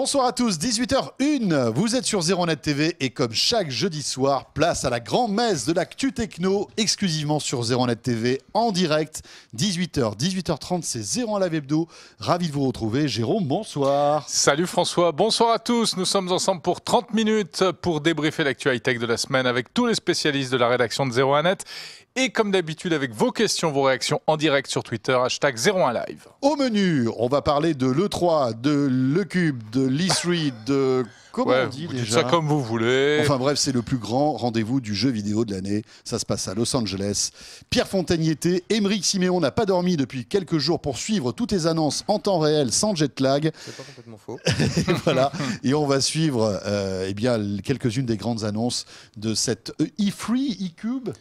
Bonsoir à tous, 18h01, vous êtes sur ZeroNet TV et comme chaque jeudi soir, place à la grande messe de l'actu techno exclusivement sur ZeroNet TV en direct. 18h, 18h30, c'est Zéro à la Webdo. Ravi de vous retrouver. Jérôme, bonsoir. Salut François, bonsoir à tous. Nous sommes ensemble pour 30 minutes pour débriefer l'actu high-tech de la semaine avec tous les spécialistes de la rédaction de Zéro à Net et comme d'habitude avec vos questions, vos réactions en direct sur Twitter, hashtag 01 Live. Au menu, on va parler de l'E3, de l'E-Cube, de l'E3, de... Comment ça comme vous voulez. Enfin bref, c'est le plus grand rendez-vous du jeu vidéo de l'année. Ça se passe à Los Angeles. Pierre Fontaine Émeric Siméon n'a pas dormi depuis quelques jours pour suivre toutes les annonces en temps réel sans jet lag. C'est pas complètement faux. et voilà. Et on va suivre euh, eh bien quelques-unes des grandes annonces de cette E3 e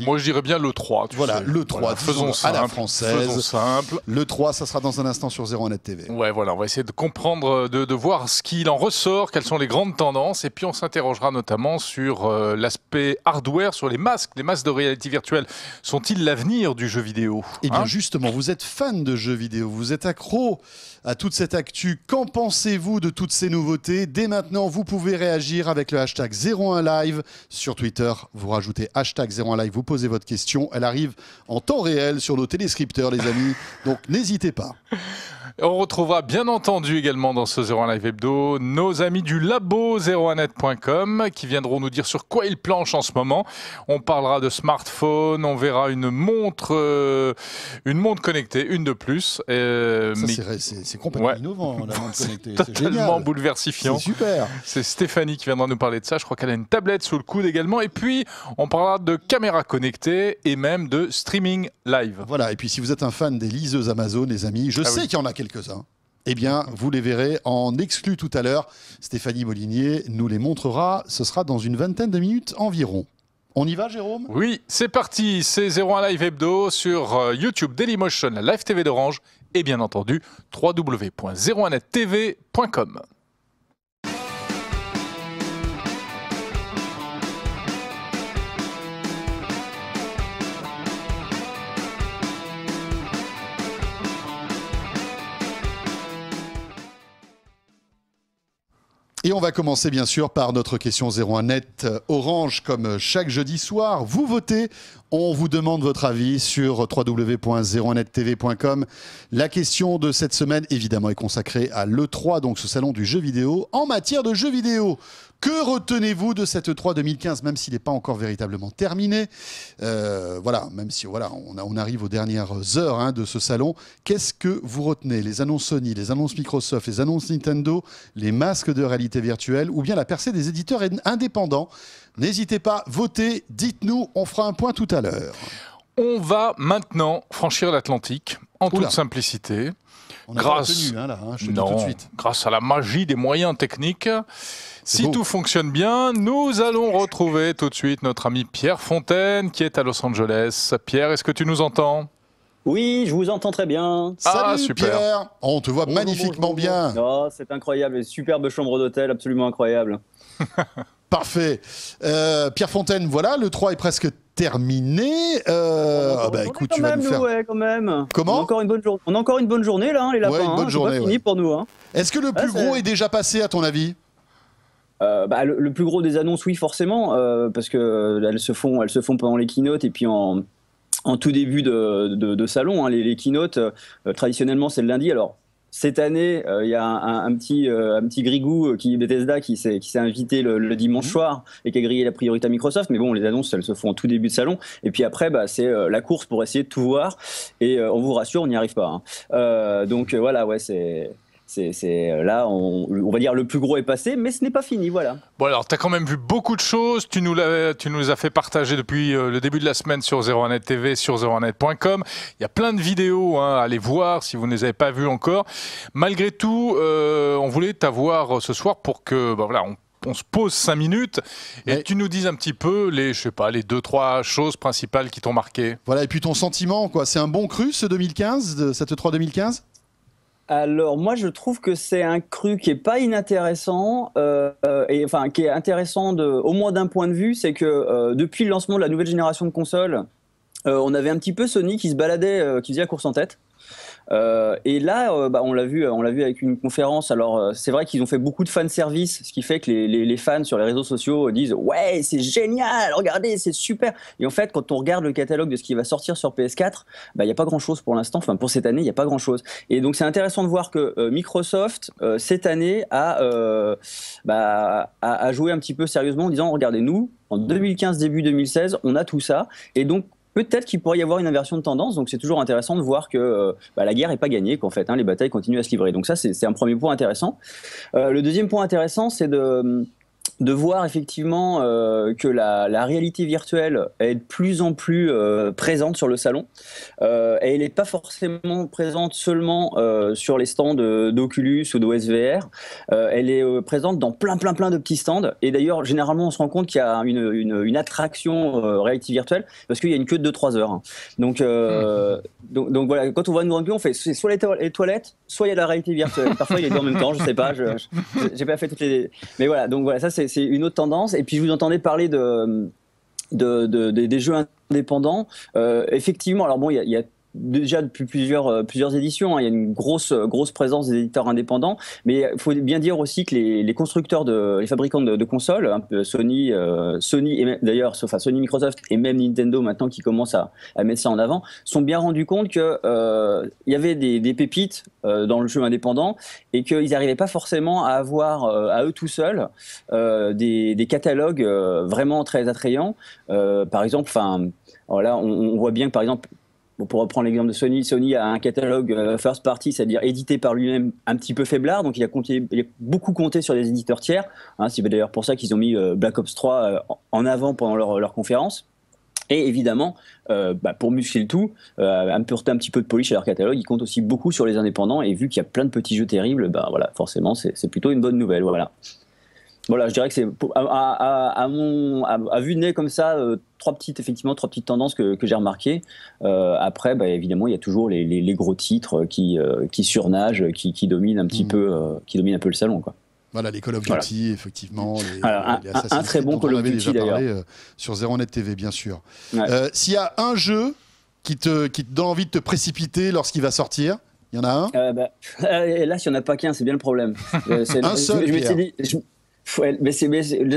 moi, je dirais bien le 3. voilà, le 3. faisons simple, à la française. simple. Le 3, ça sera dans un instant sur 01 Net TV. Ouais, voilà, on va essayer de comprendre, de, voir ce qu'il en ressort, quelles sont les grandes tendances, et puis on s'interrogera notamment sur euh, l'aspect hardware, sur les masques. Les masques de réalité virtuelle sont-ils l'avenir du jeu vidéo Eh bien, hein justement, vous êtes fan de jeux vidéo, vous êtes accro à toute cette actu. Qu'en pensez-vous de toutes ces nouveautés Dès maintenant, vous pouvez réagir avec le hashtag 01live sur Twitter. Vous rajoutez hashtag 01live, vous posez votre question. Elle arrive en temps réel sur nos téléscripteurs, les amis. Donc n'hésitez pas. On retrouvera bien entendu également dans ce 01 Live Hebdo nos amis du labo 01net.com qui viendront nous dire sur quoi ils planchent en ce moment. On parlera de smartphone, on verra une montre, euh, une montre connectée, une de plus. et euh, C'est complètement innovant la montre connectée. C'est totalement bouleversifiant. C'est super. C'est Stéphanie qui viendra nous parler de ça. Je crois qu'elle a une tablette sous le coude également. Et puis on parlera de caméras connectées et même de streaming live. Voilà. Et puis si vous êtes un fan des liseuses Amazon, les amis, je ah sais qu'il y en a quelques eh bien, vous les verrez en exclu tout à l'heure. Stéphanie Molinier nous les montrera. Ce sera dans une vingtaine de minutes environ. On y va, Jérôme Oui, c'est parti. C'est 01 Live Hebdo sur euh, YouTube, Dailymotion, Live TV d'Orange et bien entendu www.01nettv.com. Et on va commencer bien sûr par notre question 01 net euh, Orange comme chaque jeudi soir. Vous votez on vous demande votre avis sur www.01nettv.com. La question de cette semaine, évidemment, est consacrée à l'E3, donc ce salon du jeu vidéo. En matière de jeu vidéo, que retenez-vous de cette E3 2015, même s'il n'est pas encore véritablement terminé euh, Voilà, même si voilà, on, arrive aux dernières heures hein, de ce salon. Qu'est-ce que vous retenez Les annonces Sony, les annonces Microsoft, les annonces Nintendo, les masques de réalité virtuelle ou bien la percée des éditeurs indépendants N'hésitez pas, votez, dites-nous, on fera un point tout à l'heure. On va maintenant franchir l'Atlantique en toute simplicité. grâce, suite. grâce à la magie des moyens techniques. Si tout fonctionne bien, nous allons retrouver tout de suite notre ami Pierre Fontaine qui est à Los Angeles. Pierre, est-ce que tu nous entends oui, je vous entends très bien. Ah, Salut super. Pierre, on te voit magnifiquement bien. Oh, c'est incroyable, superbe chambre d'hôtel, absolument incroyable. Parfait. Euh, Pierre Fontaine, voilà, le 3 est presque terminé. Euh... Ah bah écoute, tu vas faire. quand même. Comment on a, encore une bonne jour... on a encore une bonne journée là, hein, les lapins. une bonne hein. journée. Pas pour nous. Hein. Est-ce que le plus gros est... déjà passé à ton avis euh, bah, le, plus gros des annonces, oui, forcément, euh, parce que euh, elles se font, elles se font pendant les keynotes et puis en, en tout début de, de, salon. les, les, keynotes, traditionnellement, c'est le lundi. Alors, cette année, euh, il y a un, petit, euh, un petit grigou euh, qui Bethesda qui s'est, qui s'est invité le, dimanche mhm. soir et qui a grillé la priorité à Microsoft. Mais bon, les annonces, elles se font en tout début de salon. Et puis après, bah, c'est la course pour essayer de tout voir. Et on vous rassure, on n'y arrive pas. Hein. donc voilà, ouais, c'est c'est euh, là, on, va dire le plus gros est passé, mais ce n'est pas fini, voilà. Bon alors, tu as quand même vu beaucoup de choses. Tu nous, as, tu nous as fait partager depuis euh, le début de la semaine sur 01net TV, sur 01net.com. Il y a plein de vidéos hein, à aller voir si vous ne les avez pas vues encore. Malgré tout, euh, on voulait t'avoir ce soir pour que, bah, voilà, on se pose cinq minutes et tu nous dises un petit peu les, je sais pas, les deux, trois choses principales qui t'ont marqué. Voilà, et puis ton sentiment, quoi. C'est un bon cru ce 2015, cette 3 2015 alors moi je trouve que c'est un cru qui est pas inintéressant euh, et enfin qui est intéressant de, au moins d'un point de vue, c'est que euh, depuis le lancement de la nouvelle génération de consoles, euh, on avait un petit peu Sony qui se baladait, qui faisait la course en tête. Euh, et là, euh, bah, on l'a vu, on l'a vu avec une conférence. Alors, euh, c'est vrai qu'ils ont fait beaucoup de fan service, ce qui fait que les, fans sur les réseaux sociaux disent ouais, c'est génial, regardez, c'est super. Et en fait, quand on regarde le catalogue de ce qui va sortir sur PS4, bah, il n'y a pas grand chose pour l'instant. Enfin, pour cette année, il n'y a pas grand chose. Et donc, c'est intéressant de voir que Microsoft cette année a, bah, a, a joué un petit peu sérieusement en disant regardez nous, en 2015, début 2016, on a tout ça. Et donc, peut-être qu'il pourrait y avoir une inversion de tendance. Donc c'est toujours intéressant de voir que euh, bah, la guerre n'est pas gagnée, qu'en fait hein, les batailles continuent à se livrer. Donc ça c'est un premier point intéressant. Euh, le deuxième point intéressant c'est de hum, de voir effectivement euh, que la, réalité virtuelle est de plus en plus euh, présente sur le salon euh, et elle n'est pas forcément présente seulement sur les stands d'Oculus ou d'OSVR, elle est présente dans plein plein plein de petits stands et d'ailleurs généralement on se rend compte qu'il y a une, attraction réalité virtuelle parce qu'il y a une queue de 2-3 heures. Hein. Donc, donc, voilà, quand on voit une grande queue on fait soit les, toilettes, soit il y a la réalité virtuelle. Parfois il y a deux en même temps, je sais pas, je n'ai pas fait toutes les... Mais voilà, donc voilà, ça c'est c'est une autre tendance. Et puis je vous entendais parler de, des jeux indépendants. Euh, effectivement, alors bon, il y a déjà depuis plusieurs, euh, plusieurs éditions. Hein. il y a une grosse, euh, grosse présence des éditeurs indépendants, mais il faut bien dire aussi que les, les constructeurs, de, les fabricants de, consoles, hein, euh, Sony, Sony et d'ailleurs, Sony, Microsoft et même Nintendo maintenant qui commencent à, à mettre ça en avant, sont bien rendus compte que il y avait des, pépites dans le jeu indépendant et qu'ils n'arrivaient pas forcément à avoir à eux tout seuls des, des, catalogues vraiment très attrayants. par exemple, enfin. voilà on, on, voit bien que par exemple, Bon, pour reprendre l'exemple de Sony, Sony a un catalogue euh, first party, c'est-à-dire édité par lui-même, un petit peu faiblard, donc il a, beaucoup compté sur des éditeurs tiers. Hein. c'est d'ailleurs pour ça qu'ils ont mis euh, Black Ops 3 euh, en avant pendant leur, conférence. Et évidemment, bah, pour muscler le tout, un petit peu de polish à leur catalogue, ils comptent aussi beaucoup sur les indépendants. Et vu qu'il y a plein de petits jeux terribles, bah, voilà, forcément, c'est plutôt une bonne nouvelle. Voilà voilà, je dirais que c'est à, à, à, mon à, vue de nez comme ça euh, trois petites effectivement trois petites tendances que, que j'ai remarquées. Euh, après, bah, évidemment, il y a toujours les, les, gros titres qui euh, qui surnagent, qui, qui dominent un petit mm. peu qui domine un peu le salon quoi. Voilà, les Call of Duty, effectivement. un, un, très bon Call of Duty d'ailleurs. sur ZeroNet TV, bien sûr. S'il y a un jeu qui te, qui te donne envie de te précipiter lorsqu'il va sortir, il y en a un bah, euh, Là, s'il n'y en a pas qu'un, c'est bien le problème. un seul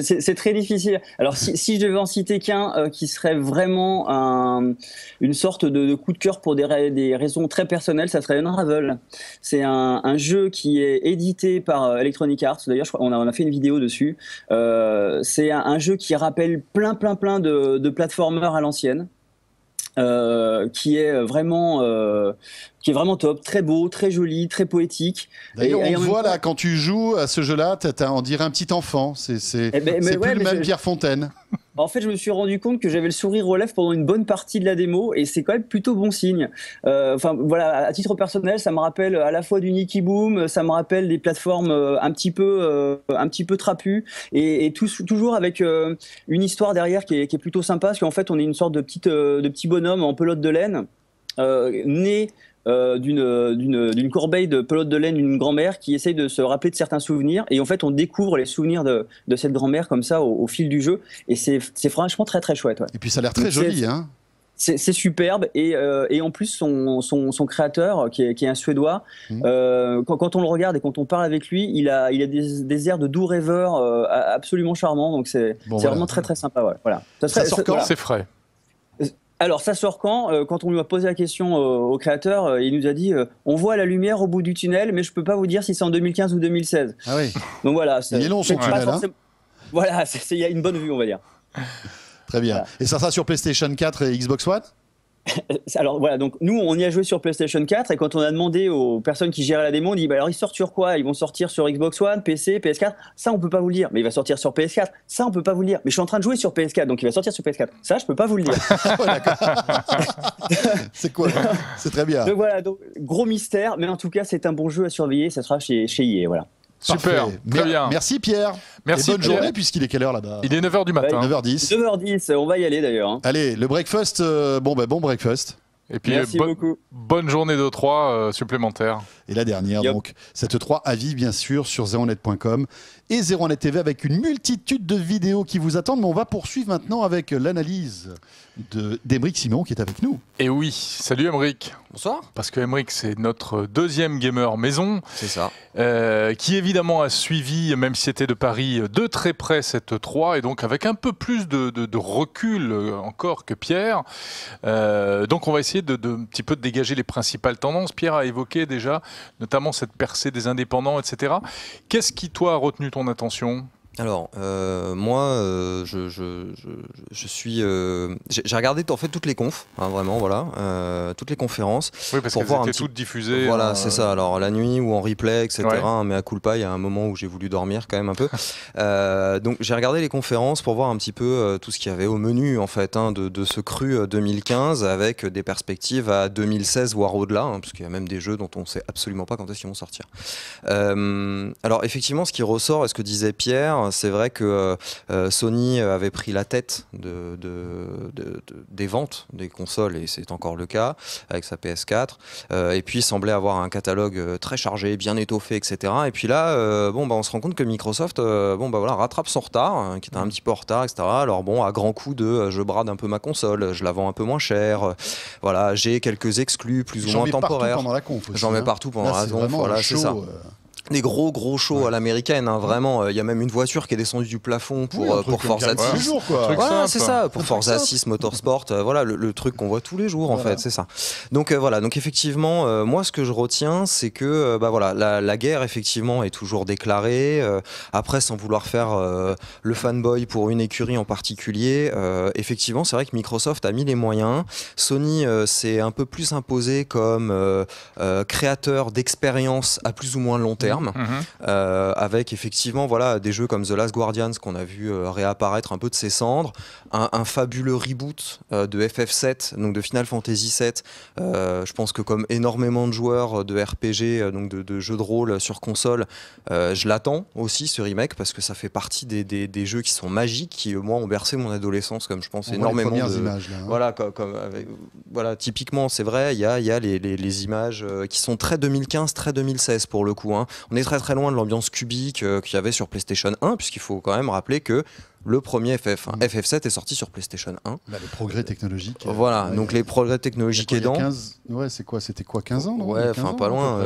c'est très difficile. Alors si, si, je devais en citer qu'un euh, qui serait vraiment un, une sorte de, de, coup de cœur pour des, raisons très personnelles, ça serait Unravel. C'est un, un, jeu qui est édité par euh, Electronic Arts. D'ailleurs, on a, on a fait une vidéo dessus. Euh, c'est un, jeu qui rappelle plein plein plein de, de à l'ancienne. Euh, qui est vraiment euh, qui est vraiment top, très beau, très joli, très poétique. Et, on voit là quand tu joues à ce jeu-là, on dirait un petit enfant. C'est c'est eh ben, le même Pierre Fontaine. Bah, en fait, je me suis rendu compte que j'avais le sourire relève pendant une bonne partie de la démo et c'est quand même plutôt bon signe. Euh, enfin, voilà, à titre personnel, ça me rappelle à la fois du Niki Boom, ça me rappelle des plateformes euh, un petit peu, euh, un petit peu trapues et, toujours avec une histoire derrière qui est, plutôt sympa parce qu'en fait, on est une sorte de de petit bonhomme en pelote de laine. né euh, euh, euh, d'une corbeille de pelote de laine d'une grand-mère qui essaye de se rappeler de certains souvenirs. Et en fait, on découvre les souvenirs de, de cette grand-mère comme ça au, fil du jeu. Et c'est franchement très très chouette. Et puis ça a l'air très joli, hein c'est superbe et, et, en plus son, son, son créateur qui est, qui est, un suédois mmh. quand, quand, on le regarde et quand on parle avec lui il a, il a des, airs de doux rêveur absolument charmant donc c'est vraiment très très sympa voilà ça, sort quand c'est frais alors, ça sort quand euh, Quand on lui a posé la question euh, au créateur, euh, il nous a dit On voit la lumière au bout du tunnel, mais je peux pas vous dire si c'est en 2015 ou 2016. Ah oui. Donc voilà. il voilà, il y a une bonne vue, on va dire. Très bien. Et ça sera sur PlayStation 4 et Xbox One alors voilà, donc nous on y a joué sur PlayStation 4 et quand on a demandé aux personnes qui géraient la démo, on dit bah alors ils sortent sur quoi Ils vont sortir sur Xbox One, PC, PS4 Ça on peut pas vous le dire, mais il va sortir sur PS4. Ça on peut pas vous le dire, mais je suis en train de jouer sur PS4 donc il va sortir sur PS4. Ça je peux pas vous le dire. Oh, c'est quoi C'est très bien. Donc voilà, donc, gros mystère, mais en tout cas c'est un bon jeu à surveiller, ça sera chez, chez EA, voilà. Super. Très bien. Merci Pierre. Merci. Et bonne journée puisqu'il est quelle heure là-bas Il est 9h du matin. 9h10. 9h10, on va y aller d'ailleurs. Hein. Allez, le breakfast, euh, bon bah, bon breakfast. Et puis bonne journée de 3 euh, supplémentaires et la dernière. Donc, cette 3 avis, bien sûr, sur 0 netcom et 0 net TV avec une multitude de vidéos qui vous attendent. Mais on va poursuivre maintenant avec l'analyse d'Emeric Simon qui est avec nous. Et oui, salut Emeric. Bonsoir. Parce que Emeric, c'est notre deuxième gamer maison. C'est ça. Euh, qui évidemment a suivi, même si c'était de Paris, de très près cette 3 et donc avec un peu plus de, recul euh, encore que Pierre. Euh, donc on va essayer de, de un petit peu de dégager les principales tendances. Pierre a évoqué déjà notamment cette percée des indépendants, etc. Qu'est-ce qui, toi, a retenu ton attention alors, euh, moi, euh, je, je, je, suis. Euh, j'ai regardé en fait toutes les confs, hein, vraiment, voilà, toutes les conférences. Oui, parce pour voir étaient petit... toutes diffusées. Voilà, c'est ça. Alors, la nuit ou en replay, etc. mais à pas il y a un moment où j'ai voulu dormir quand même un peu. donc, j'ai regardé les conférences pour voir un petit peu tout ce qu'il y avait au menu, en fait, hein, de, de, ce cru 2015 avec des perspectives à 2016, voire au-delà, hein, parce qu'il y a même des jeux dont on ne sait absolument pas quand est-ce qu'ils vont sortir. alors, effectivement, ce qui ressort, et ce que disait Pierre, c'est vrai que euh, euh, Sony avait pris la tête de, des ventes des consoles, et c'est encore le cas avec sa PS4. Euh, et puis, il semblait avoir un catalogue très chargé, bien étoffé, etc. Et puis là, bon, bah, on se rend compte que Microsoft bon, bah, voilà, rattrape son retard, hein, qui est un mm. petit peu en retard, etc. Alors, bon, à grand coup de je brade un peu ma console, je la vends un peu moins cher, voilà, j'ai quelques exclus plus ou moins temporaires. J'en mets partout pendant la conf. J'en mets hein. partout pendant la voilà, c'est ça des gros gros shows à l'américaine, hein, vraiment. Euh, il y a même une voiture qui est descendue du plafond pour, euh, pour Forza 6. c'est ça, pour Forza 6 Motorsport. Euh, voilà le, truc qu'on voit tous les jours en fait, c'est ça. Donc voilà, donc effectivement, moi ce que je retiens, c'est que bah voilà, la, la, guerre effectivement est toujours déclarée. après, sans vouloir faire le fanboy pour une écurie en particulier, effectivement, c'est vrai que Microsoft a mis les moyens. Sony s'est un peu plus imposé comme créateur d'expérience à plus ou moins long terme. Mhm. Euh, avec effectivement voilà, des jeux comme The Last Guardians qu'on a vu euh, réapparaître un peu de ses cendres, un, fabuleux reboot euh, de FF7, donc de Final Fantasy VII. je pense que comme énormément de joueurs de RPG, donc de, jeux de rôle sur console, je l'attends aussi ce remake parce que ça fait partie des, des, jeux qui sont magiques, qui moi ont bercé mon adolescence, comme je pense énormément. Hein. Voilà, comme, voilà, typiquement c'est vrai, il y a, y a les, images qui sont très 2015, très 2016 pour le coup. Hein. On est très très loin de l'ambiance cubique euh, qu'il y avait sur PlayStation 1, puisqu'il faut quand même rappeler que le premier ff FF7 hein. mm. est sorti sur PlayStation 1. Bah, les progrès technologiques. Euh, voilà, donc les progrès technologiques aidants. 15... Ouais, c'est quoi C'était quoi 15 ans non Ouais, enfin euh, pas loin.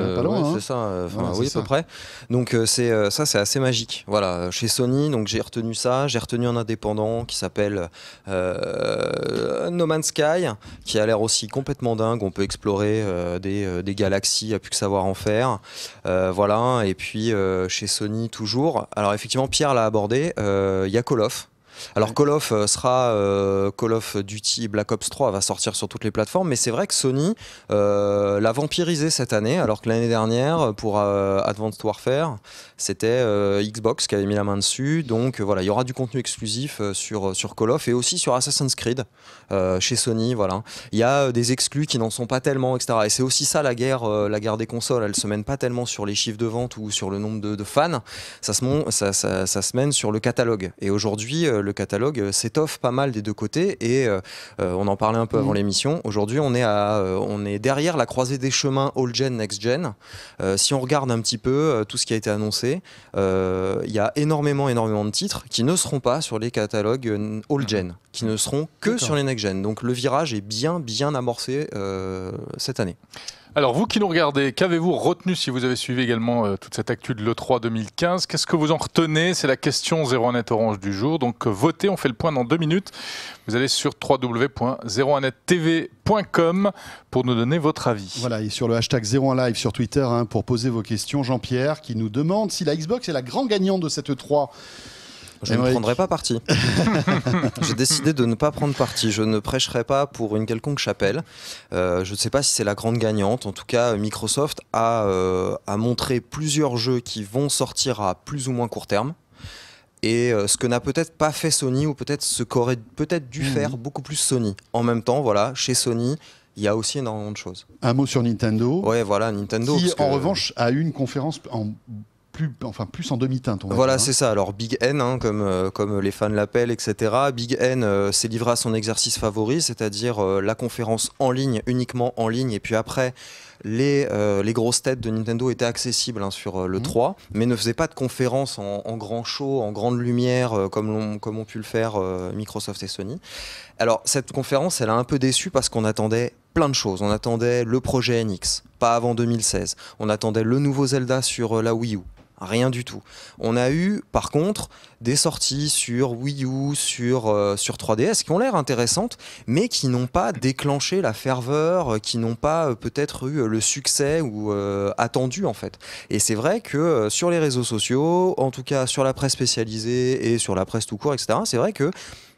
Hein. C'est ça, euh, oui, à peu près. Donc c'est ça, c'est assez magique. Voilà, chez Sony, donc j'ai retenu ça. J'ai retenu un indépendant qui s'appelle No Man's Sky, qui a l'air aussi complètement dingue. On peut explorer des, des, galaxies, a plus que savoir en faire. voilà, et puis chez Sony toujours. Alors effectivement, Pierre l'a abordé. Il alors Call of euh, sera euh, Call of Duty Black Ops 3 va sortir sur toutes les plateformes, mais c'est vrai que Sony euh, l'a vampirisé cette année, alors que l'année dernière pour Advanced Warfare c'était Xbox qui avait mis la main dessus. Donc voilà, il y aura du contenu exclusif sur sur Call of et aussi sur Assassin's Creed chez Sony. Voilà, il y a des exclus qui n'en sont pas tellement, etc. Et c'est aussi ça la guerre la guerre des consoles. Elle se mène pas tellement sur les chiffres de vente ou sur le nombre de, fans. Ça se, ça, se mène sur le catalogue. Et aujourd'hui le catalogue euh, s'étoffe pas mal des deux côtés et euh, euh, on en parlait un peu mm. avant l'émission. Aujourd'hui, on est à, on est derrière la croisée des chemins old gen next gen. si on regarde un petit peu tout ce qui a été annoncé, il y a énormément énormément de titres qui ne seront pas sur les catalogues old gen, qui ne seront que sur les next gen. Donc le virage est bien bien amorcé cette année. Alors vous qui nous regardez, qu'avez-vous retenu si vous avez suivi également euh, toute cette actu de l'E3 2015 Qu'est-ce que vous en retenez C'est la question 01net Orange du jour. Donc euh, votez, on fait le point dans deux minutes. Vous allez sur www.01nettv.com pour nous donner votre avis. Voilà, et sur le hashtag 01 live sur Twitter hein, pour poser vos questions. Jean-Pierre qui nous demande si la Xbox est la grande gagnante de cette E3. Je ne prendrai pas parti. J'ai décidé de ne pas prendre parti. Je ne prêcherai pas pour une quelconque chapelle. Euh, je ne sais pas si c'est la grande gagnante. En tout cas, Microsoft a, euh, a montré plusieurs jeux qui vont sortir à plus ou moins court terme et euh, ce que n'a peut-être pas fait Sony ou peut-être ce qu'aurait peut-être dû hmm. faire beaucoup plus Sony. En même temps, voilà, chez Sony, il y a aussi énormément de choses. Un mot sur Nintendo. Ouais, voilà, Nintendo. Qui, en revanche, a eu une conférence en plus, enfin, plus en demi-teinte. Voilà, c'est hein. ça. Alors Big N, hein, comme, euh, comme les fans l'appellent, etc. Big N euh, s'est livré à son exercice favori, c'est-à-dire euh, la conférence en ligne, uniquement en ligne, et puis après. Les, les grosses têtes de Nintendo étaient accessibles hein, sur le 3, mmh. mais ne faisaient pas de conférence en, grand show, en grande lumière, comme, on, comme ont pu le faire Microsoft et Sony. Alors, cette conférence, elle a un peu déçu parce qu'on attendait plein de choses. On attendait le projet NX, pas avant 2016. On attendait le nouveau Zelda sur la Wii U, rien du tout. On a eu par contre des sorties sur Wii U, sur, euh, sur 3DS qui ont l'air intéressantes, mais qui n'ont pas déclenché la ferveur, euh, qui n'ont pas euh, peut-être eu le succès ou attendu en fait. Et c'est vrai que sur les réseaux sociaux, en tout cas sur la presse spécialisée et sur la presse tout court, etc., c'est vrai que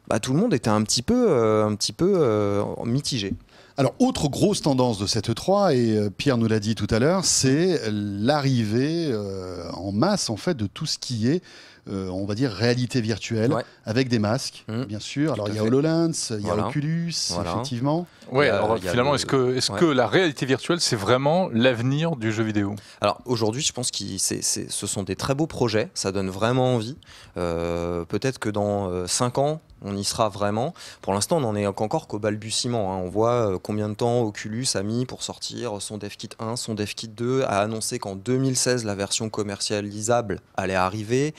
bah, tout le monde était un petit peu, un petit peu mitigé. Alors, autre grosse tendance de cette E3, et euh, Pierre nous l'a dit tout à l'heure, c'est l'arrivée euh, en masse, en fait, de tout ce qui est, euh, on va dire, réalité virtuelle, avec des masques, mmh. bien sûr. Alors, il y a HoloLens, il y a Oculus, effectivement. Oui, alors finalement, est-ce que, la réalité virtuelle, c'est vraiment l'avenir du jeu vidéo Alors, aujourd'hui, je pense que ce sont des très beaux projets, ça donne vraiment envie. Peut-être que dans 5 ans, on y sera vraiment. Pour l'instant, on n'en est encore qu'au balbutiement. Hein. On voit euh, combien de temps Oculus a mis pour sortir son DevKit 1, son DevKit 2, a annoncé qu'en 2016, la version commercialisable allait arriver.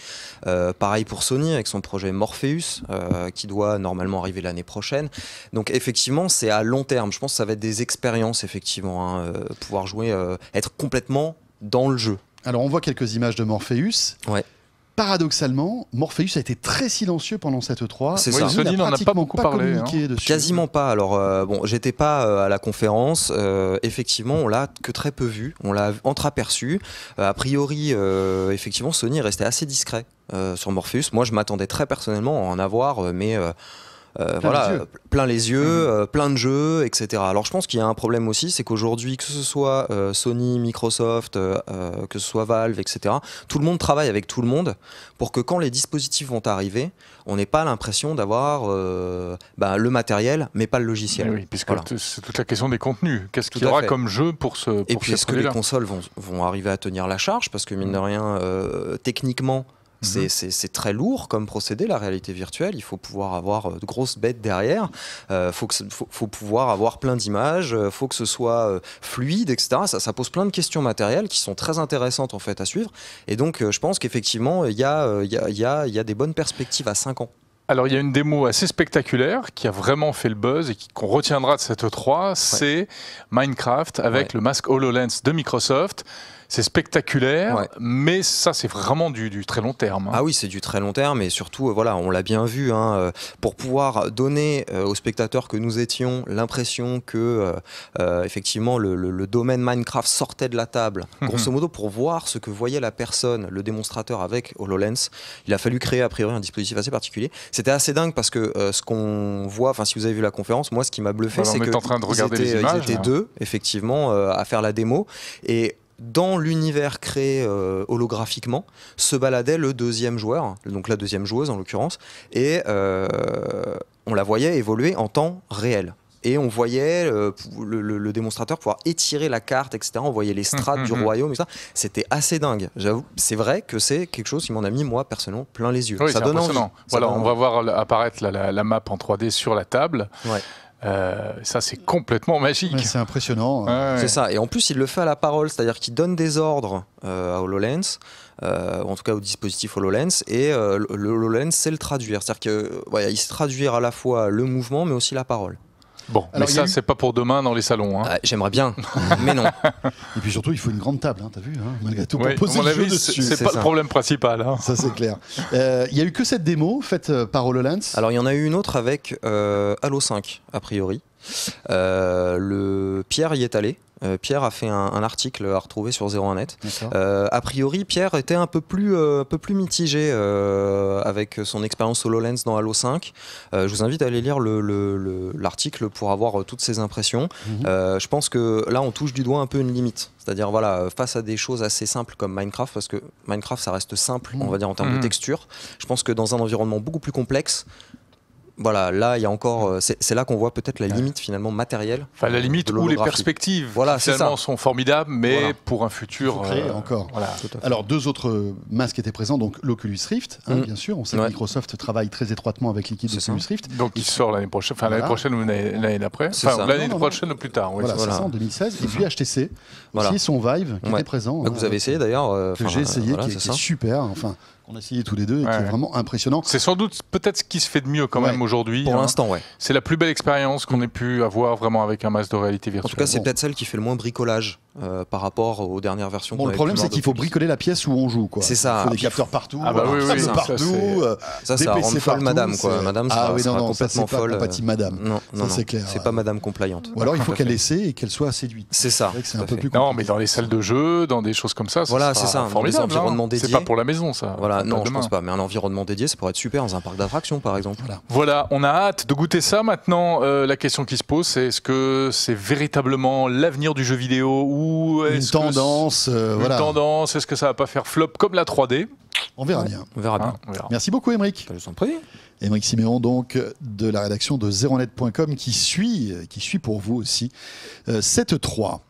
Euh, pareil pour Sony avec son projet Morpheus, euh, qui doit normalement arriver l'année prochaine. Donc effectivement, c'est à long terme. Je pense que ça va être des expériences, effectivement, hein, pouvoir jouer, être complètement dans le jeu. Alors on voit quelques images de Morpheus. Ouais paradoxalement, Morpheus a été très silencieux pendant cette E3. C'est ça. Sony n'en a pas beaucoup parlé. Hein. Quasiment pas. Alors, euh, bon, j'étais pas euh, à la conférence. Euh, effectivement, on l'a que très peu vu. On l'a entreaperçu. a priori, effectivement, Sony restait assez discret sur Morpheus. Moi, je m'attendais très personnellement à en avoir, mais euh, plein voilà, euh, plein les yeux, mmh. euh, plein de jeux, etc. Alors je pense qu'il y a un problème aussi, c'est qu'aujourd'hui, que ce soit Sony, Microsoft, que ce soit Valve, etc., tout le monde travaille avec tout le monde pour que quand les dispositifs vont arriver, on n'ait pas l'impression d'avoir bah, le matériel, mais pas le logiciel. Oui, puisque c'est toute la question des contenus. Qu'est-ce qu'il y aura comme jeu pour ce Et puis, est-ce que les consoles vont, arriver à tenir la charge Parce que, mine de mmh. rien, techniquement, Mhm. C'est très lourd comme procédé, la réalité virtuelle. Il faut pouvoir avoir euh, de grosses bêtes derrière. Il euh, faut, pouvoir avoir plein d'images. Il euh, faut que ce soit fluide, etc. Ça, pose plein de questions matérielles qui sont très intéressantes en fait à suivre. Et donc, je pense qu'effectivement, il y, a, des bonnes perspectives à 5 ans. Alors, il y a une démo assez spectaculaire qui a vraiment fait le buzz et qu'on retiendra de cette E3. C'est Minecraft avec le masque HoloLens de Microsoft. C'est spectaculaire, mais ça, c'est vraiment du, du, très long terme. Hein. Ah oui, c'est du très long terme, et surtout, euh, voilà, on l'a bien vu, hein, euh, pour pouvoir donner euh, aux spectateurs que nous étions l'impression que, effectivement, le, domaine Minecraft sortait de la table. Grosso modo, pour voir ce que voyait la personne, le démonstrateur avec HoloLens, il a fallu créer, a priori, un dispositif assez particulier. C'était assez dingue parce que ce qu'on voit, enfin, si vous avez vu la conférence, moi, ce qui m'a bluffé, c'est qu'ils étaient, hein. deux, effectivement, à faire la démo, et dans l'univers créé euh, holographiquement, se baladait le deuxième joueur, donc la deuxième joueuse en l'occurrence, et euh, on la voyait évoluer en temps réel. Et on voyait euh, le, démonstrateur pouvoir étirer la carte, etc. On voyait les hum, strates hum, du hum. royaume, etc. C'était assez dingue. J'avoue, c'est vrai que c'est quelque chose qui m'en a mis, moi, personnellement, plein les yeux. Oui, ça donne Voilà, on va voir apparaître la, map en 3D sur la table. Ouais. Euh, ça, c'est complètement magique. c'est impressionnant. Hein. C'est ça. Et en plus, il le fait à la parole, c'est-à-dire qu'il donne des ordres euh, à HoloLens, euh, en tout cas au dispositif HoloLens, et le HoloLens sait le traduire. C'est-à-dire qu'il sait traduire à la fois le mouvement, mais aussi la parole. Bon, mais ça, c'est pas pour demain dans les salons. Hein. Ah, j'aimerais bien, mais non. Et puis surtout, il faut une grande table, hein, t'as vu, hein, malgré tout, pour poser jeu dessus. C'est pas le problème principal. Ça, c'est clair. Euh, il n'y y a eu que cette démo faite euh, par HoloLens Alors, il y en a eu une autre avec euh, Halo 5, a priori. le Pierre y est allé. Euh, Pierre a fait un, article à retrouver sur 01net. Euh, a priori, Pierre était un peu plus, euh, peu plus mitigé avec son expérience HoloLens dans Halo 5. je vous invite à aller lire l'article pour avoir toutes ses impressions. Mhm. je pense que là, on touche du doigt un peu une limite. C'est-à-dire, voilà, face à des choses assez simples comme Minecraft, parce que Minecraft, ça reste simple, mhm. on va dire, en termes de mhm. texture. Je pense que dans un environnement beaucoup plus complexe, voilà, là, il y a encore. Mm. Euh, c'est là qu'on voit peut-être la limite finalement matérielle. Enfin, la limite ou les perspectives. Voilà, sont formidables, mais pour un futur. Euh, encore. Voilà. Alors, deux autres masques étaient présents. Donc, l'Oculus Rift, hein, mm. bien sûr. On sait que Microsoft travaille très étroitement avec l'équipe d'Oculus Rift. Donc, il sort l'année prochaine, enfin l'année prochaine ou l'année d'après. Enfin, l'année prochaine ou plus tard. Oui, voilà, c'est en 2016. Et puis HTC, aussi son Vive qui était présent. Ah, vous hein, avez essayé d'ailleurs. Euh, que j'ai essayé, qui est super. Enfin on a signé tous les deux et vraiment impressionnant. C'est sans doute peut-être ce qui se fait de mieux quand même aujourd'hui. Pour hein. l'instant, ouais. C'est la plus belle expérience qu'on ait pu avoir vraiment avec un masque de réalité virtuelle. En tout cas, c'est peut-être celle qui fait le moins bricolage euh, par rapport aux dernières versions. Bon, le problème, c'est qu'il faut bricoler la pièce où on joue. quoi. C'est ça. Il faut des capteurs partout, ah bah ça, partout, ça, euh, ça, rend Madame, quoi. Madame, ah, complètement folle. Pas Madame. Non, non, c'est clair. C'est pas Madame compliante. Ou alors, il faut qu'elle essaie et qu'elle soit séduite. C'est ça. C'est un peu plus Non, mais dans les salles de jeu, dans des choses comme ça, voilà, c'est ça. Formidable. Hein. C'est pas pour la maison, ça non, je pense pas. Mais un environnement dédié, ça pourrait être super dans un parc d'attractions, par exemple. Voilà. on a hâte de goûter ça. Maintenant, euh, la question qui se pose, c'est est-ce que c'est véritablement l'avenir du jeu vidéo ou est-ce euh, une tendance, une tendance Est-ce que ça va pas faire flop comme la 3D on verra bien. On verra bien. Hein, Merci beaucoup, Émeric. Je en prie. Émeric Siméon, donc, de la rédaction de zeronet.com qui suit, qui suit pour vous aussi euh, cette 3.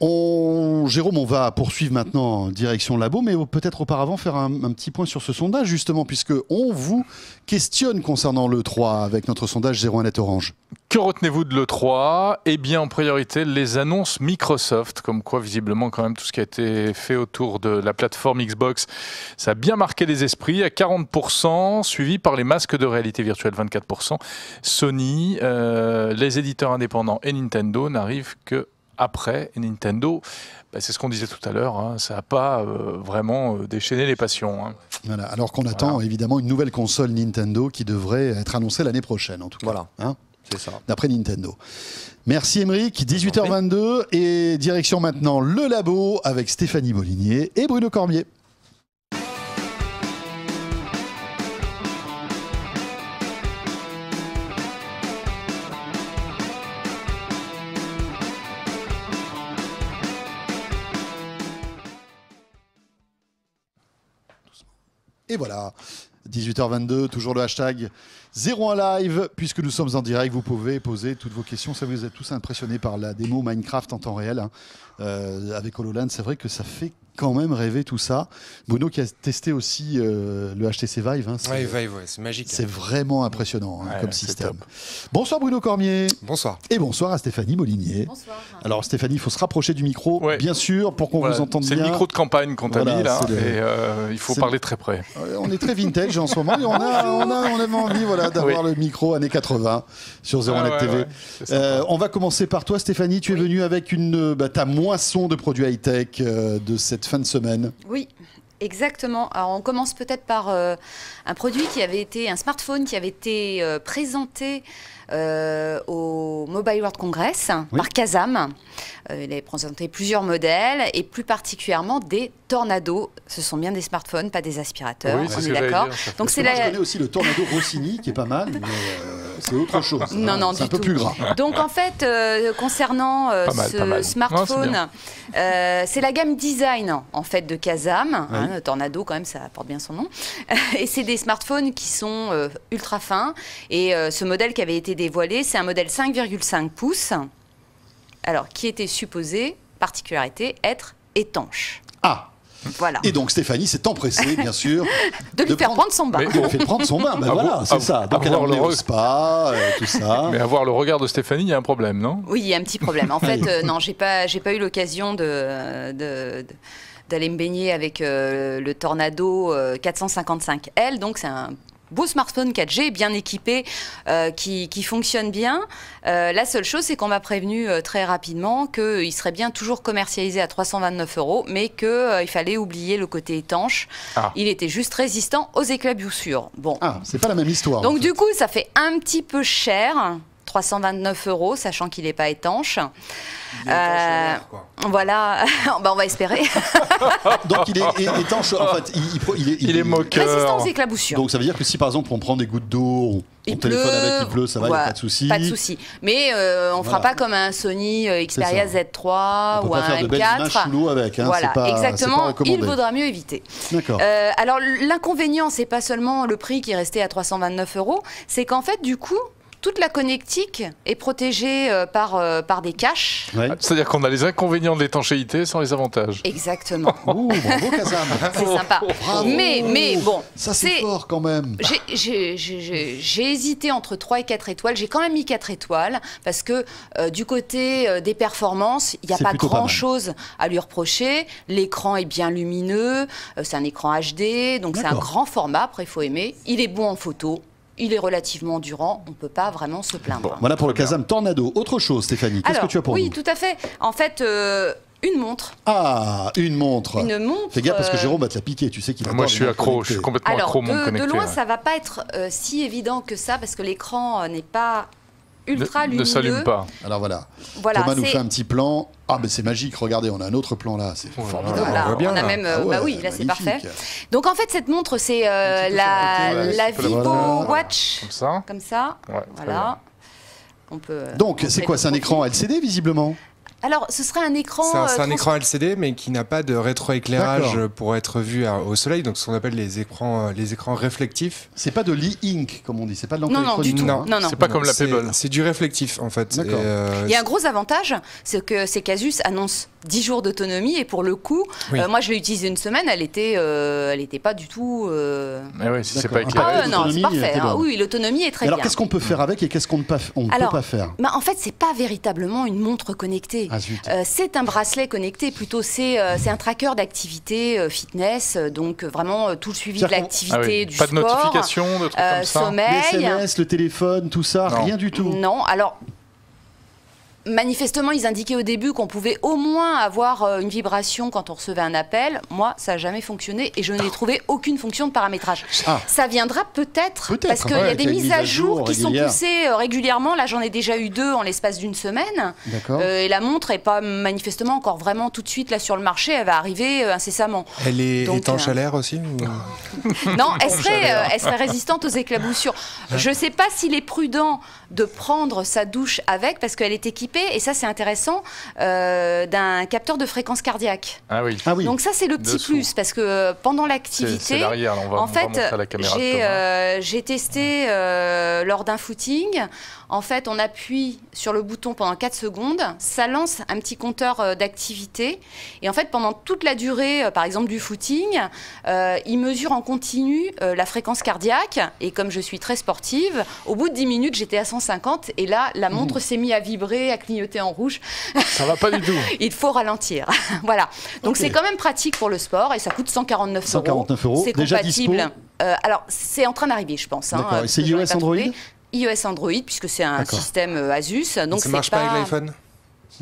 Jérôme, on va poursuivre maintenant direction labo, mais peut-être auparavant faire un, petit point sur ce sondage, justement, puisque on vous questionne concernant l'E3 avec notre sondage 01 Net Orange. Que retenez-vous de l'E3 Eh bien, en priorité, les annonces Microsoft, comme quoi, visiblement, quand même, tout ce qui a été fait autour de la plateforme Xbox, ça a bien marqué les esprits, à 40%, suivi par les masques de réalité virtuelle, 24%. Sony, euh, les éditeurs indépendants et Nintendo n'arrivent que après Nintendo, ben, c'est ce qu'on disait tout à l'heure, hein. ça n'a pas euh, vraiment euh, déchaîné les passions. Hein. alors qu'on attend évidemment une nouvelle console Nintendo qui devrait être annoncée l'année prochaine, en tout cas. Voilà. Hein, ça. D'après Nintendo. Merci Émeric, 18h22 et direction maintenant le labo avec Stéphanie Molinier et Bruno Cormier. Et voilà. 18h22, toujours le hashtag 01 live, puisque nous sommes en direct, vous pouvez poser toutes vos questions. Ça vous êtes tous impressionnés par la démo Minecraft en temps réel hein. euh, avec HoloLand. C'est vrai que ça fait quand même rêver tout ça. Bruno qui a testé aussi euh, le HTC Vive. Hein, c'est, Vive, ouais, c'est magique. C'est vraiment impressionnant hein, comme système. Bonsoir Bruno Cormier. Bonsoir. Et bonsoir à Stéphanie Molinier. Bonsoir. Alors Stéphanie, il faut se rapprocher du micro, bien sûr, pour qu'on vous entende bien. C'est le micro de campagne qu'on t'a mis là, euh, il faut parler très près. Euh, on est très vintage en ce moment, on a, on a, on envie voilà, d'avoir le micro années 80 sur Zéro ah Net TV. on va commencer par toi Stéphanie, tu es venue avec une, bah, ta moisson de produits high-tech de cette de semaine. Oui, Exactement. Alors, on commence peut-être par euh, un produit qui avait été, un smartphone qui avait été euh, présenté euh, au Mobile World Congress par Kazam. il avait présenté plusieurs modèles et plus particulièrement des Tornado, ce sont bien des smartphones, pas des aspirateurs. on est d'accord. Donc c'est la... aussi le Tornado Rossini qui est pas mal, mais euh, c'est autre chose. Non, non, c'est un peu plus gras. Donc en fait, euh, concernant euh, ce smartphone, c'est la gamme design en fait de Kazam. Hein, tornado quand même, ça porte bien son nom. et c'est des smartphones qui sont ultra fins. Et ce modèle qui avait été dévoilé, c'est un modèle 5,5 pouces. Alors qui était supposé particularité être étanche. Ah et donc Stéphanie s'est empressée, bien sûr, de lui faire prendre... son bain. De lui faire prendre son bain. Ben voilà, c'est ça. Donc elle le euh, tout ça. Mais avoir le regard de Stéphanie, il y a un problème, non Oui, il y a un petit problème. En fait, euh, non, j'ai pas, j'ai pas eu l'occasion d'aller me baigner avec euh, le Tornado 455L. Donc, c'est un Beau smartphone 4G bien équipé, euh, qui, fonctionne bien. Euh, la seule chose, c'est qu'on m'a prévenu euh, très rapidement qu'il serait bien toujours commercialisé à 329 euros, mais qu'il fallait oublier le côté étanche. Ah. Il était juste résistant aux éclaboussures. Bon. Ah, c'est pas la même histoire. Donc, du coup, ça fait un petit peu cher. 329 euros, sachant qu'il n'est pas étanche. Euh, voilà, bah, on va espérer. Donc il est étanche, en fait, il, il, il est, il est moqueur. Résistance éclaboussures. Donc ça veut dire que si par exemple on prend des gouttes d'eau, on, on téléphone avec, il pleut, ça va, il n'y a pas de souci. Pas de souci. Mais euh, on ne fera pas comme un Sony euh, Xperia Z3 ou un M4. avec. Hein, voilà, exactement. il vaudra mieux éviter. D'accord. alors l'inconvénient, c'est pas seulement le prix qui est resté à 329 euros, c'est qu'en fait du coup toute la connectique est protégée euh, par, euh, par des caches. C'est-à-dire qu'on a les inconvénients de l'étanchéité sans les avantages. Exactement. bravo C'est sympa. Oh, oh, oh. Mais, bon. Ça c'est fort quand même. J'ai hésité entre 3 et 4 étoiles. J'ai quand même mis 4 étoiles parce que euh, du côté des performances, il n'y a pas grand-chose à lui reprocher. L'écran est bien lumineux, c'est un écran HD, donc c'est un grand format, après il faut aimer. Il est bon en photo, il est relativement durant, on ne peut pas vraiment se plaindre. voilà pour le Kazam Tornado. Autre chose, Stéphanie, qu'est-ce que tu as pour oui, nous Oui, tout à fait. En fait, euh, une montre. Ah, une montre. Une montre. Fais gaffe parce que euh, Jérôme va te la piquer, tu sais qu'il va Moi je suis accro, je suis complètement accro de, montre De loin, ça ça va pas être euh, si évident que ça parce que l'écran n'est pas ultra lumineux. Ne s'allume pas. Alors voilà. voilà Thomas nous fait un petit plan. Ah, mais c'est magique, regardez, on a un autre plan là, c'est formidable. on, bien, on a même, ah euh, bah oui, là c'est parfait. Donc en fait, cette montre, c'est euh, la, la, Vivo Watch. Comme ça. Comme ça. voilà. On peut, Donc, c'est quoi C'est un écran LCD, visiblement alors, ce serait un écran. C'est un, euh, écran LCD, mais qui n'a pas de rétroéclairage pour être vu au soleil, donc ce qu'on appelle les écrans, euh, les écrans réflectifs. C'est pas de l'e-ink, comme on dit, c'est pas de l'encre Non, non, Non, non. C'est pas comme la Pebble. C'est du réflectif, en fait. Euh, Il y a un gros avantage, c'est que ces casus annoncent 10 jours d'autonomie, et pour le coup, moi je l'ai utilisé une semaine, elle était, elle pas du tout. Mais oui, si c'est pas éclairé. Ah, c'est parfait. Hein. oui, l'autonomie est très bien. Alors, qu'est-ce qu'on peut faire avec et qu'est-ce qu'on ne peut pas faire En fait, c'est pas véritablement une montre connectée. Ah, euh, c'est un bracelet connecté, plutôt c'est euh, un tracker d'activité euh, fitness, donc vraiment tout le suivi de l'activité, ah du sport. Pas de notification, de trucs comme ça. Les SMS, le téléphone, tout ça, rien du tout. Non, alors manifestement, ils indiquaient au début qu'on pouvait au moins avoir euh, une vibration quand on recevait un appel. Moi, ça n'a jamais fonctionné et je n'ai ah. trouvé aucune fonction de paramétrage. Ah. Ça viendra peut-être, parce qu'il y a des mises à jour, qui sont poussées euh, régulièrement. Là, j'en ai déjà eu deux en l'espace d'une semaine. Euh, et la montre n'est pas manifestement encore vraiment tout de suite là sur le marché. Elle va arriver incessamment. Elle est en chaleur aussi Non, elle serait résistante aux éclaboussures. Ah. Je ne sais pas s'il est prudent de prendre sa douche avec, parce qu'elle est équipée et ça c'est intéressant, euh, d'un capteur de fréquence cardiaque. Ah oui. Ah Donc ça c'est le petit plus, parce que euh, pendant l'activité, en fait, euh, j'ai testé lors d'un footing, en fait, on appuie sur le bouton pendant 4 secondes, ça lance un petit compteur euh, d'activité. Et en fait, pendant toute la durée, euh, par exemple, du footing, euh, il mesure en continu la fréquence cardiaque. Et comme je suis très sportive, au bout de 10 minutes, j'étais à 150. Et là, la mmh. montre s'est mise à vibrer, à clignoter en rouge. Ça va pas du tout. il faut ralentir. voilà. Donc, c'est quand même pratique pour le sport et ça coûte 149, euros. 149 euros. C'est compatible. alors, c'est en train d'arriver, je pense. Hein, D'accord. c'est iOS Android iOS Android, puisque c'est un système euh, Asus. Donc ça marche pas avec l'iPhone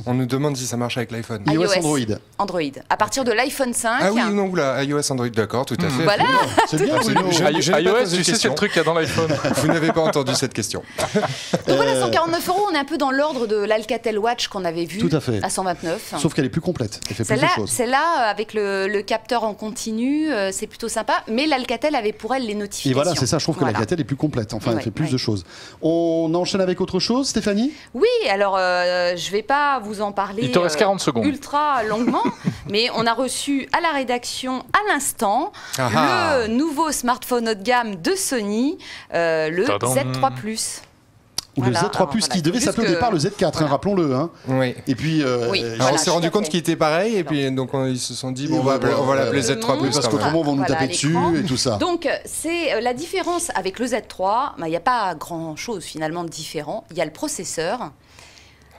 on nous demande si ça marche avec l'iPhone. iOS, Android. Android. À partir de l'iPhone 5. Ah oui, non, iOS, Android, d'accord, tout à hmm. fait. Voilà C'est bien, iOS, tu sais, ce truc qu'il y a dans l'iPhone. Vous n'avez pas entendu cette question. Donc voilà, 149 euros, on est un peu dans l'ordre de l'Alcatel Watch qu'on avait vu tout à, fait. 129. Sauf qu'elle est plus complète, elle Celle-là, euh, avec le, capteur en continu, euh, c'est plutôt sympa, mais l'Alcatel avait pour elle les notifications. Et voilà, c'est ça, je trouve que l'Alcatel est plus complète, enfin, elle fait plus de choses. On enchaîne avec autre chose, Stéphanie Oui, alors euh, je vais pas vous en parler 40 euh, secondes. ultra longuement, mais on a reçu à la rédaction à l'instant ah le ah. nouveau smartphone haut de gamme de Sony, euh, le Z3 Plus. Ou le Z3 Plus qui devait s'appeler au départ le Z4, hein, rappelons-le. Hein. Et puis. Euh, on s'est rendu compte qu'il était pareil, et puis donc ils se sont dit, bon, on va, on l'appeler Z3 Plus. Parce qu'autrement, on va nous taper dessus et tout ça. Donc, c'est la différence avec le Z3, bah, il n'y a pas grand-chose finalement de différent. Il y a le processeur.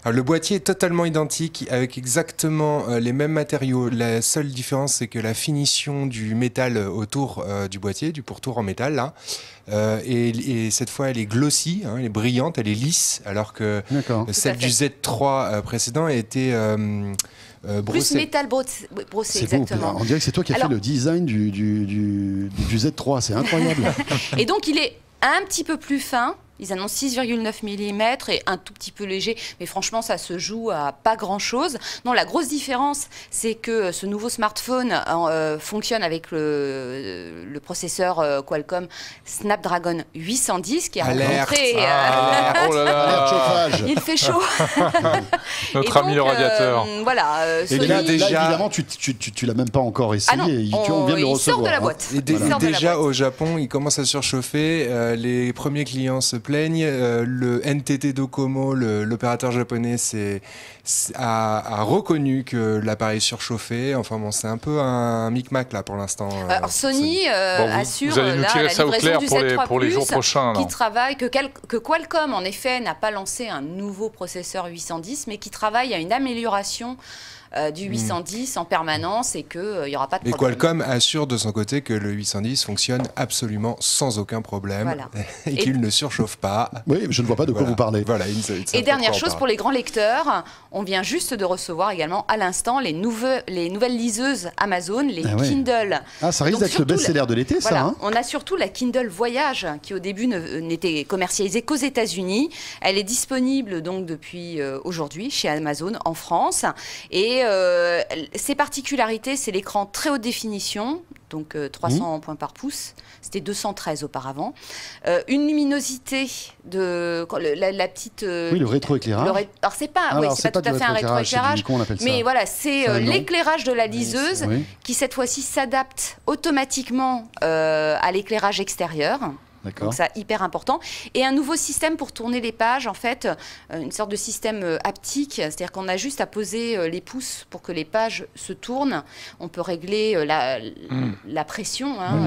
Euh, le boîtier est totalement identique avec exactement euh, les mêmes matériaux. La seule différence, c'est que la finition du métal euh, autour du boîtier, du pourtour en métal, là, et, cette fois, elle est glossy, hein, elle est brillante, elle est lisse, alors que celle du Z3 précédent était. brossée. Plus métal brossé, exactement. on dirait que c'est toi qui as fait le design du, du Z3, c'est incroyable. et donc il est un petit peu plus fin, ils annoncent 6,9 mm et un tout petit peu léger, mais franchement, ça se joue à pas grand-chose. Non, la grosse différence, c'est que ce nouveau smartphone euh, fonctionne avec le, euh, le processeur euh, Qualcomm Snapdragon 810 qui a rencontré. Ah, oh là là. Il fait chaud. Notre ami le radiateur. voilà. et là, déjà... évidemment, tu, tu, l'as même pas encore essayé. Ah de le recevoir. la boîte. déjà, au Japon, il commence à surchauffer. les premiers clients se euh, le NTT Docomo, l'opérateur japonais, a, reconnu que l'appareil surchauffait. Enfin bon, c'est un peu un micmac là pour l'instant. Euh, Alors Sony, euh, assure allez nous tirer ça la livraison au clair pour, les, pour jours prochains. Qui travaille que, que Qualcomm en effet n'a pas lancé un nouveau processeur 810, mais qui travaille à une amélioration euh, du 810 en permanence et qu'il euh, n'y aura pas de problème. Et Qualcomm assure de son côté que le 810 fonctionne absolument sans aucun problème et, qu'il ne surchauffe pas. Oui, je ne vois pas de quoi vous parlez. Voilà, et dernière chose pour les grands lecteurs, on vient juste de recevoir également à l'instant les, nouvelles, les nouvelles liseuses Amazon, les ah Kindle. Ah, ça risque d'être le best-seller de l'été, ça. Hein. on a surtout la Kindle Voyage qui au début euh, n'était commercialisée qu'aux États-Unis. Elle est disponible donc depuis aujourd'hui chez Amazon en France et et euh, ses particularités, c'est l'écran très haute définition, donc 300 euh, mmh. points par pouce. C'était 213 auparavant. Euh, une luminosité de la, petite. oui, le rétroéclairage. Alors c'est pas, pas, tout à fait un rétroéclairage, mais voilà, c'est l'éclairage de la liseuse qui cette fois-ci s'adapte automatiquement à l'éclairage extérieur. Donc ça hyper important. Et un nouveau système pour tourner les pages, en fait, euh, une sorte de système euh, haptique, c'est-à-dire qu'on a juste à poser euh, les pouces pour que les pages se tournent. On peut régler la, hmm. la pression, hein,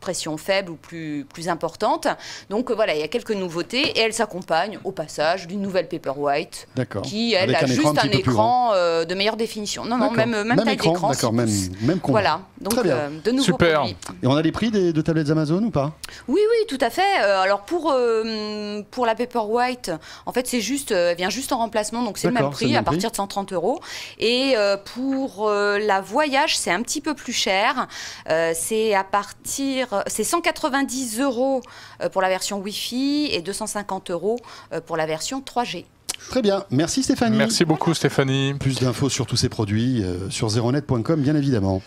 pression faible ou plus, plus importante. Donc voilà, il y a quelques nouveautés et elles s'accompagnent au passage d'une nouvelle Paperwhite qui, elle, a juste un, écran de meilleure définition. Non, non, même, même, taille d'écran. D'accord, même, même Voilà, donc de nouveau Super. Et on a les prix des, de tablettes Amazon ou pas Oui, oui, tout à fait. Euh, alors pour, euh, pour la Paperwhite, en fait, c'est juste, euh, elle vient juste en remplacement, donc c'est le même prix, à partir de 130 euros. Et pour la Voyage, c'est un petit peu plus cher. c'est à partir, c'est 190 euros pour la version Wi-Fi et 250 euros pour la version 3G. Très bien, merci Stéphanie. Merci beaucoup Stéphanie. Plus d'infos sur tous ces produits sur zeronet.com bien évidemment.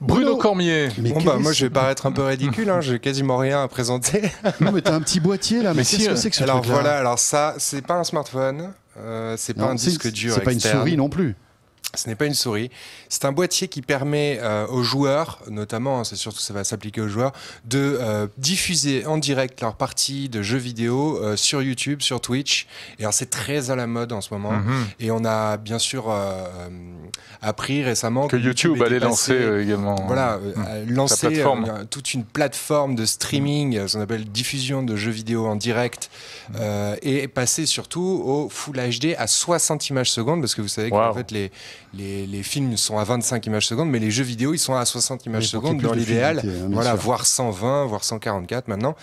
Bruno, Cormier. bon, bah, moi, je vais paraître un peu ridicule. Hein, J'ai quasiment rien à présenter. non, mais t'as un petit boîtier là. Mais, qu'est-ce que c'est que ce Alors voilà, alors ça, c'est pas un smartphone. Euh, c'est pas un disque dur. C'est pas une souris non plus. Ce n'est pas une souris. C'est un boîtier qui permet euh, aux joueurs, notamment, hein, c'est surtout ça va s'appliquer aux joueurs, de euh, diffuser en direct leur partie de jeux vidéo euh, sur YouTube, sur Twitch. Et alors c'est très à la mode en ce moment. Mhm. Et on a bien sûr appris récemment que, YouTube, allait lancer également. Voilà, hmm, lancer toute une plateforme de streaming, ce qu'on appelle diffusion de jeux vidéo en direct, hmm. et passer surtout au Full HD à 60 images secondes, parce que vous savez qu'en fait les les, films sont à 25 images secondes, mais les jeux vidéo, ils sont à 60 images secondes dans l'idéal. Hein, voilà, voire 120, voire 144 maintenant.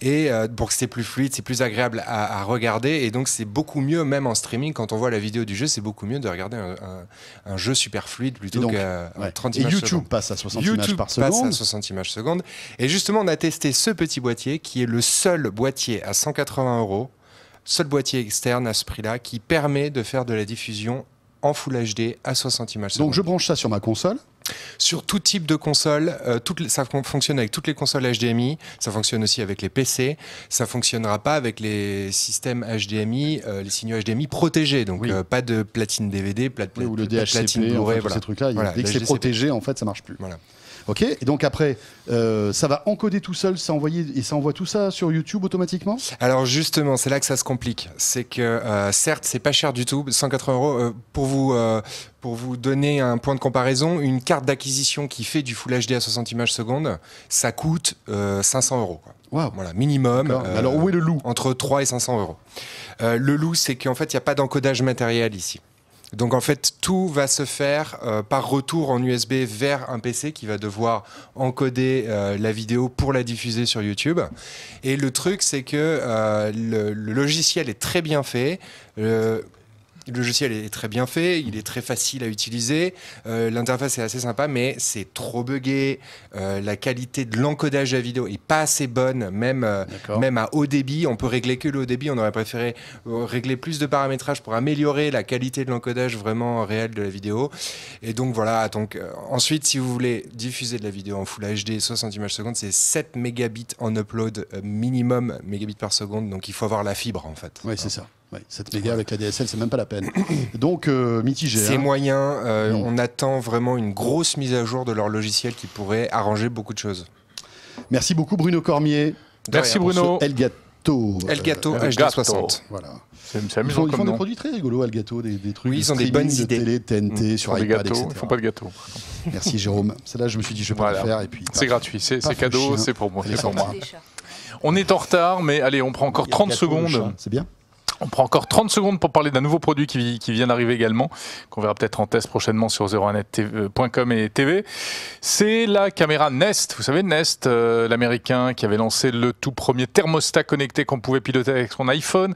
Et euh, pour que c'est plus fluide, c'est plus agréable à, regarder. Et donc, c'est beaucoup mieux, même en streaming, quand on voit la vidéo du jeu, c'est beaucoup mieux de regarder un, jeu super fluide plutôt qu'à 30 images Et YouTube passe à 60 images par seconde. Et justement, on a testé ce petit boîtier qui est le seul boîtier à 180 euros seul boîtier externe à ce prix-là qui permet de faire de la diffusion en Full HD à 60 images. Donc je branche ça sur ma console sur tout type de console, euh, ça fonctionne avec toutes les consoles HDMI, ça fonctionne aussi avec les PC, ça fonctionnera pas avec les systèmes HDMI, euh, les signaux HDMI protégés, donc euh, pas de platine DVD, ou le DHCP, platine blu ces trucs-là. dès que c'est protégé, en fait, ça marche plus. Voilà. Ok Et donc après, euh, ça va encoder tout seul, ça et ça envoie tout ça sur YouTube automatiquement Alors justement, c'est là que ça se complique. C'est que euh, certes, c'est pas cher du tout, 180 euros. Euh, pour, vous, pour vous donner un point de comparaison, une carte d'acquisition qui fait du Full HD à 60 images secondes, ça coûte 500 euros. Quoi. Voilà, minimum. Alors où est le loup Entre 3 et 500 euros. le loup, c'est qu'en fait, il n'y a pas d'encodage matériel ici. Donc en fait, tout va se faire euh, par retour en USB vers un PC qui va devoir encoder euh, la vidéo pour la diffuser sur YouTube. Et le truc, c'est que euh, le, logiciel est très bien fait. Le logiciel est très bien fait, il est très facile à utiliser, euh, l'interface est assez sympa, mais c'est trop buggé, euh, la qualité de l'encodage de la vidéo est pas assez bonne, même, euh, même à haut débit, on peut régler que le haut débit, on aurait préféré régler plus de paramétrages pour améliorer la qualité de l'encodage vraiment réel de la vidéo. Et donc voilà, donc, ensuite si vous voulez diffuser de la vidéo en Full HD 60 images par seconde, c'est 7 mégabits en upload minimum mégabits par seconde, donc il faut avoir la fibre en fait. Oui, c'est ça. Ouais, 7 avec la DSL, c'est même pas la peine. Donc, euh, mitigé. C'est moyens, hein. moyen. Euh, mm. on attend vraiment une grosse mise à jour de leur logiciel qui pourrait arranger beaucoup de choses. Merci beaucoup, Bruno Cormier. Merci, Bruno. Euh, El Gato. El HD60. Voilà. Ils font, ils font des produits très rigolos, Elgato, des, trucs. Oui, ils ont des bonnes de idées. Télé, TNT, mm. sur iPad, Ils font pas de gâteau. Merci Jérôme. Celle-là, je me suis dit, je vais pas le faire. Et puis. C'est gratuit, c'est cadeau, hein. c'est pour moi. pour moi. On est en retard, mais allez, on prend encore 30 secondes. C'est bien. On prend encore 30 secondes pour parler d'un nouveau produit qui, vient d'arriver également, qu'on verra peut-être en test prochainement sur 01net.com euh, et TV. C'est la caméra Nest. Vous savez, Nest, euh, l'américain qui avait lancé le tout premier thermostat connecté qu'on pouvait piloter avec son iPhone,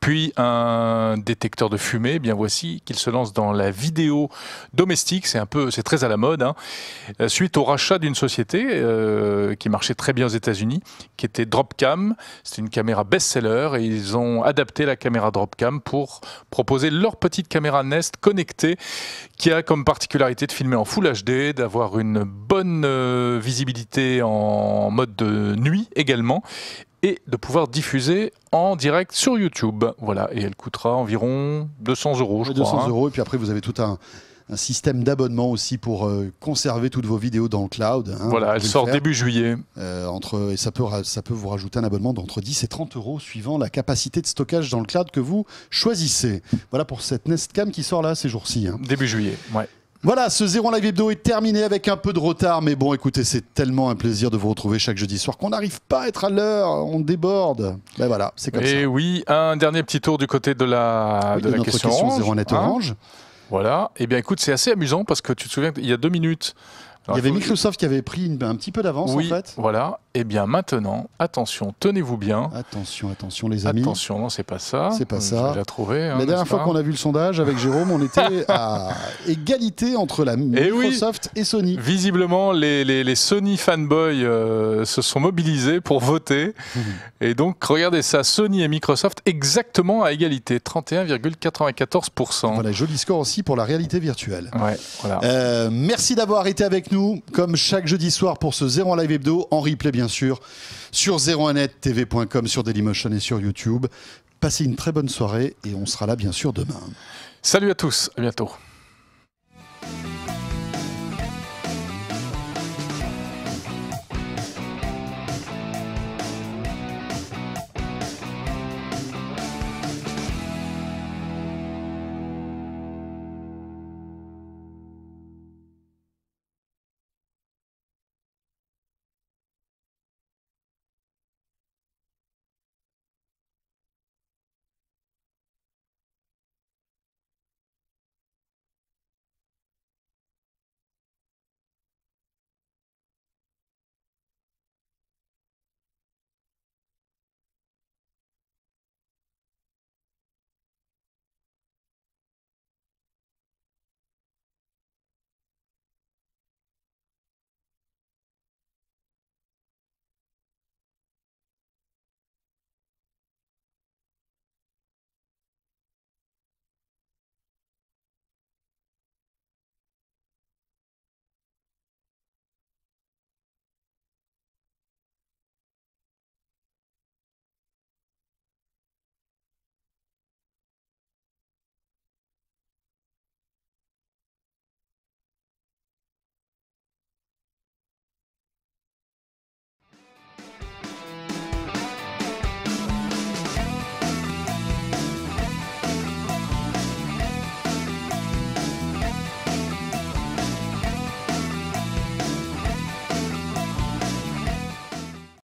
puis un détecteur de fumée. bien voici qu'il se lance dans la vidéo domestique. C'est un peu, c'est très à la mode. Hein. Euh, suite au rachat d'une société qui marchait très bien aux États-Unis, qui était Dropcam. c'est une caméra best-seller et ils ont adapté la caméra Dropcam pour proposer leur petite caméra Nest connectée qui a comme particularité de filmer en Full HD, d'avoir une bonne euh, visibilité en mode de nuit également et de pouvoir diffuser en direct sur YouTube. Voilà, et elle coûtera environ 200 euros, je crois. 200 hein. euros, et puis après, vous avez tout un, un système d'abonnement aussi pour euh, conserver toutes vos vidéos dans le cloud. Hein, voilà, elle sort début juillet. Euh, entre, et ça peut, ça peut vous rajouter un abonnement d'entre 10 et 30 euros suivant la capacité de stockage dans le cloud que vous choisissez. Voilà pour cette Nestcam qui sort là ces jours-ci. Hein. Début juillet, ouais. Voilà, ce zéro Live Hebdo est terminé avec un peu de retard, mais bon, écoutez, c'est tellement un plaisir de vous retrouver chaque jeudi soir qu'on n'arrive pas à être à l'heure, on déborde. Ben voilà, c'est comme eh ça. Et oui, un dernier petit tour du côté de la, oui, de la notre question. Net hein. orange. Voilà. et eh bien, écoute, c'est assez amusant parce que tu te souviens, qu'il y a deux minutes. il y avait Microsoft qui avait pris un petit peu d'avance en fait. Voilà. Eh bien maintenant, attention, tenez-vous bien. Attention, attention les amis. Attention, non, c'est pas ça. C'est pas ça. J'ai trouvé. Hein, la dernière fois qu'on a vu le sondage avec Jérôme, on était à égalité entre la eh Microsoft et, Sony. Visiblement, les, Sony fanboys euh, se sont mobilisés pour voter. Mhm. et donc, regardez ça, Sony et Microsoft exactement à égalité, 31,94%. Voilà, joli score aussi pour la réalité virtuelle. Euh, merci d'avoir été avec nous, comme chaque jeudi soir pour ce Zéro en Live Hebdo, en replay bien bien sûr, sur 01net, sur Dailymotion et sur YouTube. Passez une très bonne soirée et on sera là, bien sûr, demain. Salut à tous, à bientôt.